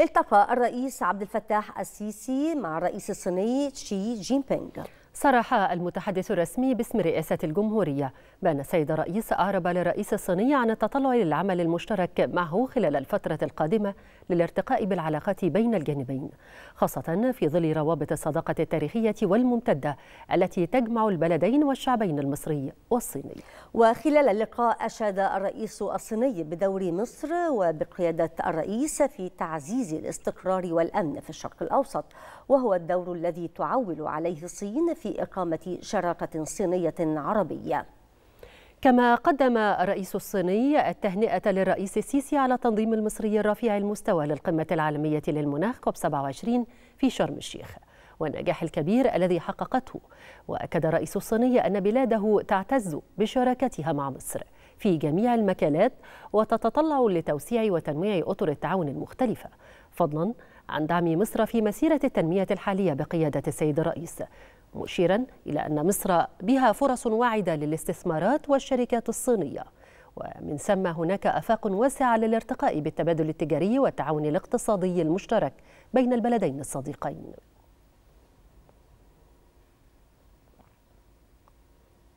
التقى الرئيس عبد الفتاح السيسي مع الرئيس الصيني شي جين بينغ صرح المتحدث الرسمي باسم رئاسة الجمهورية بأن السيد الرئيس أعرب للرئيس الصيني عن التطلع للعمل المشترك معه خلال الفترة القادمة للارتقاء بالعلاقات بين الجانبين خاصة في ظل روابط الصداقة التاريخية والممتدة التي تجمع البلدين والشعبين المصري والصيني وخلال اللقاء أشاد الرئيس الصيني بدور مصر وبقيادة الرئيس في تعزيز الاستقرار والأمن في الشرق الأوسط وهو الدور الذي تعول عليه الصين في إقامة شراكة صينية عربية كما قدم الرئيس الصيني التهنئة للرئيس السيسي على تنظيم المصري الرفيع المستوى للقمة العالمية للمناخ كوب 27 في شرم الشيخ والنجاح الكبير الذي حققته وأكد الرئيس الصيني أن بلاده تعتز بشراكتها مع مصر في جميع المكانات وتتطلع لتوسيع وتنويع أطر التعاون المختلفة فضلا عن دعم مصر في مسيرة التنمية الحالية بقيادة السيد الرئيس مشيرا إلى أن مصر بها فرص واعدة للاستثمارات والشركات الصينية ومن ثم هناك آفاق واسعة للارتقاء بالتبادل التجاري والتعاون الاقتصادي المشترك بين البلدين الصديقين